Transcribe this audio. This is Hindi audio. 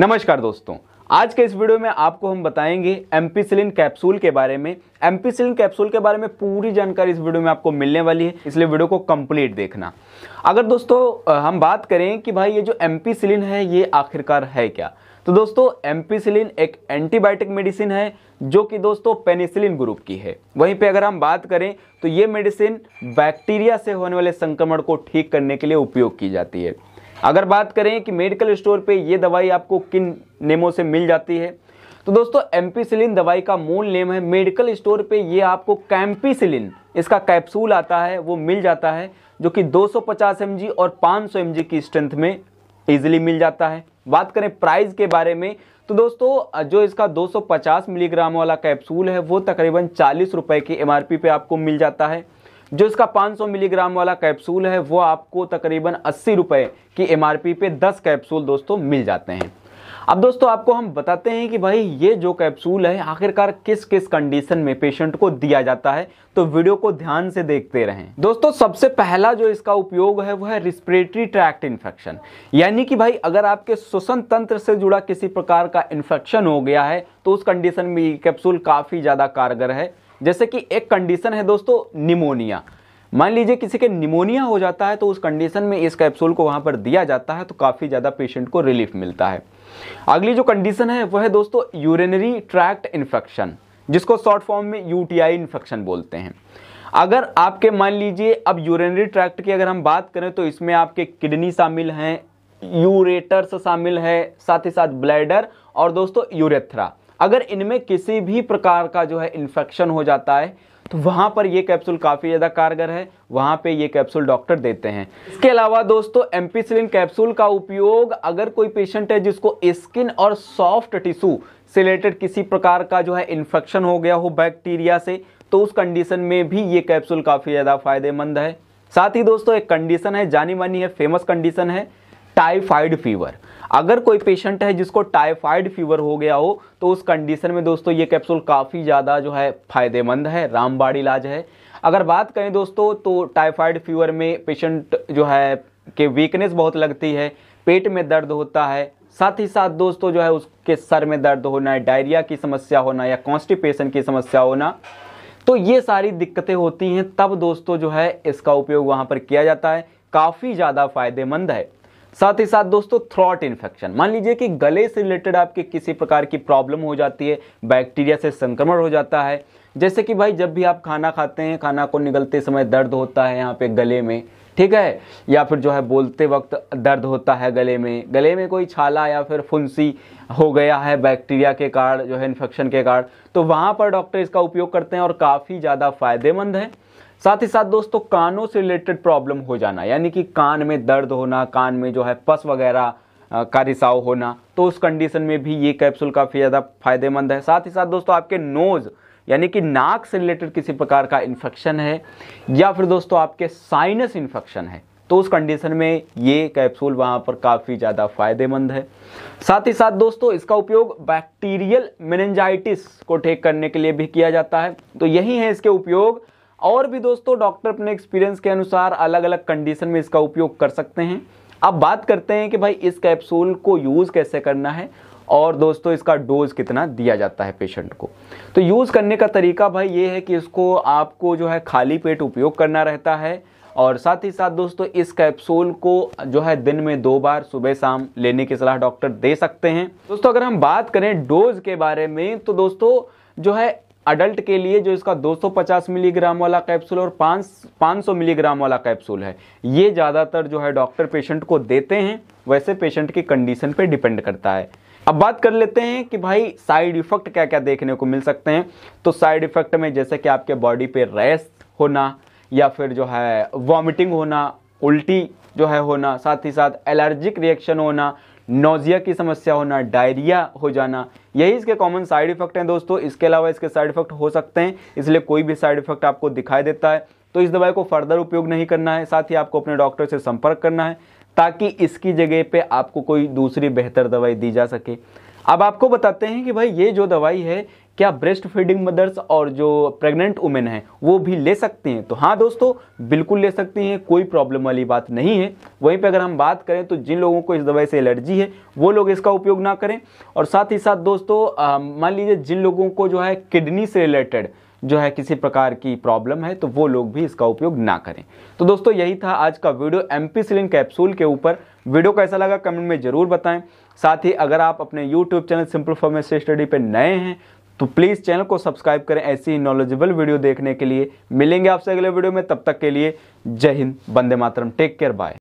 नमस्कार दोस्तों आज के इस वीडियो में आपको हम बताएंगे एम्पीसिलिन कैप्सूल के बारे में एम्पीसिलिन कैप्सूल के बारे में पूरी जानकारी इस वीडियो में आपको मिलने वाली है इसलिए वीडियो को कंप्लीट देखना अगर दोस्तों हम बात करें कि भाई ये जो एम्पीसिलिन है ये आखिरकार है क्या तो दोस्तों एम्पीसिलिन एक एंटीबायोटिक मेडिसिन है जो कि दोस्तों पेनिसिलिन ग्रुप की है वहीं पे अगर हम बात करें तो ये मेडिसिन बैक्टीरिया से होने वाले संक्रमण को ठीक करने के लिए उपयोग की जाती है अगर बात करें कि मेडिकल स्टोर पे ये दवाई आपको किन नेमों से मिल जाती है तो दोस्तों एम्पीसिलिन दवाई का मूल नेम है मेडिकल स्टोर पे ये आपको कैम्पीसिलिन इसका कैप्सूल आता है वो मिल जाता है जो कि 250 जी और 500 जी की स्ट्रेंथ में इजिली मिल जाता है बात करें प्राइस के बारे में तो दोस्तों जो इसका 250 मिलीग्राम वाला कैप्सूल है वो तकरीबन चालीस रुपये की एम पे आपको मिल जाता है जो इसका 500 मिलीग्राम वाला कैप्सूल है वो आपको तकरीबन अस्सी रुपये की एम पे दस कैप्सूल दोस्तों मिल जाते हैं अब दोस्तों आपको हम बताते हैं कि भाई ये जो कैप्सूल है आखिरकार किस किस कंडीशन में पेशेंट को दिया जाता है तो वीडियो को ध्यान से देखते रहें दोस्तों सबसे पहला जो इसका उपयोग है वह है रिस्पिरेटरी ट्रैक्ट इन्फेक्शन यानी कि भाई अगर आपके श्वसन तंत्र से जुड़ा किसी प्रकार का इन्फेक्शन हो गया है तो उस कंडीशन में ये कैप्सूल काफ़ी ज़्यादा कारगर है जैसे कि एक कंडीशन है दोस्तों निमोनिया मान लीजिए किसी के निमोनिया हो जाता है तो उस कंडीशन में इस कैप्सूल को वहां पर दिया जाता है तो काफ़ी ज़्यादा पेशेंट को रिलीफ मिलता है अगली जो कंडीशन है वह है दोस्तों यूरिनरी ट्रैक्ट इन्फेक्शन जिसको शॉर्ट फॉर्म में यूटीआई इन्फेक्शन बोलते हैं अगर आपके मान लीजिए अब यूरिनरी ट्रैक्ट की अगर हम बात करें तो इसमें आपके किडनी शामिल हैं यूरेटर्स शामिल है साथ ही साथ ब्लैडर और दोस्तों यूरेथ्रा अगर इनमें किसी भी प्रकार का जो है इन्फेक्शन हो जाता है तो वहाँ पर ये कैप्सूल काफ़ी ज़्यादा कारगर है वहाँ पे ये कैप्सूल डॉक्टर देते हैं इसके अलावा दोस्तों एम्पीसिलिन कैप्सूल का उपयोग अगर कोई पेशेंट है जिसको स्किन और सॉफ्ट टिश्यू से रिलेटेड किसी प्रकार का जो है इन्फेक्शन हो गया हो बैक्टीरिया से तो उस कंडीशन में भी ये कैप्सूल काफ़ी ज़्यादा फायदेमंद है साथ ही दोस्तों एक कंडीशन है जानी मानी है फेमस कंडीशन है टाइफाइड फीवर अगर कोई पेशेंट है जिसको टाइफाइड फीवर हो गया हो तो उस कंडीशन में दोस्तों ये कैप्सूल काफ़ी ज़्यादा जो है फायदेमंद है रामबाड़ी इलाज है अगर बात करें दोस्तों तो टाइफाइड फीवर में पेशेंट जो है के वीकनेस बहुत लगती है पेट में दर्द होता है साथ ही साथ दोस्तों जो है उसके सर में दर्द होना है डायरिया की समस्या होना या कॉन्स्टिपेशन की समस्या होना तो ये सारी दिक्कतें होती हैं तब दोस्तों जो है इसका उपयोग वहाँ पर किया जाता है काफ़ी ज़्यादा फायदेमंद है साथ ही साथ दोस्तों थ्रॉट इन्फेक्शन मान लीजिए कि गले से रिलेटेड आपके किसी प्रकार की प्रॉब्लम हो जाती है बैक्टीरिया से संक्रमण हो जाता है जैसे कि भाई जब भी आप खाना खाते हैं खाना को निगलते समय दर्द होता है यहाँ पे गले में ठीक है या फिर जो है बोलते वक्त दर्द होता है गले में गले में कोई छाला या फिर फुंसी हो गया है बैक्टीरिया के कारण जो है इन्फेक्शन के कारण तो वहाँ पर डॉक्टर इसका उपयोग करते हैं और काफ़ी ज़्यादा फायदेमंद है साथ ही साथ दोस्तों कानों से रिलेटेड प्रॉब्लम हो जाना यानी कि कान में दर्द होना कान में जो है पस वगैरह का रिसाव होना तो उस कंडीशन में भी ये कैप्सूल काफ़ी ज़्यादा फायदेमंद है साथ ही साथ दोस्तों आपके नोज़ यानी कि नाक से रिलेटेड किसी प्रकार का इन्फेक्शन है या फिर दोस्तों आपके साइनस इन्फेक्शन है तो उस कंडीशन में ये कैप्सूल वहाँ पर काफ़ी ज़्यादा फायदेमंद है साथ ही साथ दोस्तों इसका उपयोग बैक्टीरियल मेनेंजाइटिस को ठीक करने के लिए भी किया जाता है तो यही है इसके उपयोग और भी दोस्तों डॉक्टर अपने एक्सपीरियंस के अनुसार अलग अलग कंडीशन में इसका उपयोग कर सकते हैं अब बात करते हैं कि भाई इस कैप्सूल को यूज़ कैसे करना है और दोस्तों इसका डोज कितना दिया जाता है पेशेंट को तो यूज़ करने का तरीका भाई ये है कि इसको आपको जो है खाली पेट उपयोग करना रहता है और साथ ही साथ दोस्तों इस कैप्सूल को जो है दिन में दो बार सुबह शाम लेने की सलाह डॉक्टर दे सकते हैं दोस्तों अगर हम बात करें डोज के बारे में तो दोस्तों जो है अडल्ट के लिए जो इसका 250 मिलीग्राम वाला कैप्सूल और 5 सौ मिलीग्राम वाला कैप्सूल है ये ज़्यादातर जो है डॉक्टर पेशेंट को देते हैं वैसे पेशेंट की कंडीशन पर डिपेंड करता है अब बात कर लेते हैं कि भाई साइड इफेक्ट क्या क्या देखने को मिल सकते हैं तो साइड इफेक्ट में जैसे कि आपके बॉडी पे रेस्ट होना या फिर जो है वॉमिटिंग होना उल्टी जो है होना साथ ही साथ एलर्जिक रिएक्शन होना नोजिया की समस्या होना डायरिया हो जाना यही इसके कॉमन साइड इफेक्ट हैं दोस्तों इसके अलावा इसके साइड इफेक्ट हो सकते हैं इसलिए कोई भी साइड इफेक्ट आपको दिखाई देता है तो इस दवाई को फर्दर उपयोग नहीं करना है साथ ही आपको अपने डॉक्टर से संपर्क करना है ताकि इसकी जगह पे आपको कोई दूसरी बेहतर दवाई दी जा सके अब आपको बताते हैं कि भाई ये जो दवाई है क्या ब्रेस्ट फीडिंग मदर्स और जो प्रेग्नेंट वुमेन हैं वो भी ले सकते हैं तो हाँ दोस्तों बिल्कुल ले सकते हैं कोई प्रॉब्लम वाली बात नहीं है वहीं पे अगर हम बात करें तो जिन लोगों को इस दवाई से एलर्जी है वो लोग इसका उपयोग ना करें और साथ ही साथ दोस्तों मान लीजिए जिन लोगों को जो है किडनी से रिलेटेड जो है किसी प्रकार की प्रॉब्लम है तो वो लोग भी इसका उपयोग ना करें तो दोस्तों यही था आज का वीडियो एम्पीसिलिन कैप्सूल के ऊपर वीडियो कैसा लगा कमेंट में ज़रूर बताएं साथ ही अगर आप अपने YouTube channel Simple Pharmacy Study पर नए हैं तो प्लीज़ चैनल को सब्सक्राइब करें ऐसी नॉलेजेबल वीडियो देखने के लिए मिलेंगे आपसे अगले वीडियो में तब तक के लिए जय हिंद बंदे मातरम टेक केयर बाय